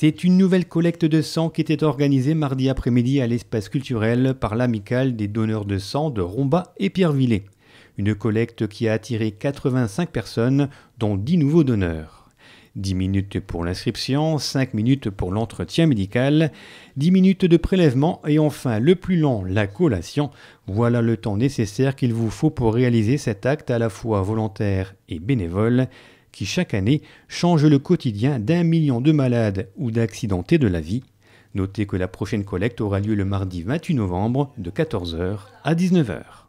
C'est une nouvelle collecte de sang qui était organisée mardi après-midi à l'espace culturel par l'amicale des donneurs de sang de Romba et Pierrevillé. Une collecte qui a attiré 85 personnes, dont 10 nouveaux donneurs. 10 minutes pour l'inscription, 5 minutes pour l'entretien médical, 10 minutes de prélèvement et enfin le plus long, la collation. Voilà le temps nécessaire qu'il vous faut pour réaliser cet acte à la fois volontaire et bénévole qui chaque année change le quotidien d'un million de malades ou d'accidentés de la vie. Notez que la prochaine collecte aura lieu le mardi 28 novembre de 14h à 19h.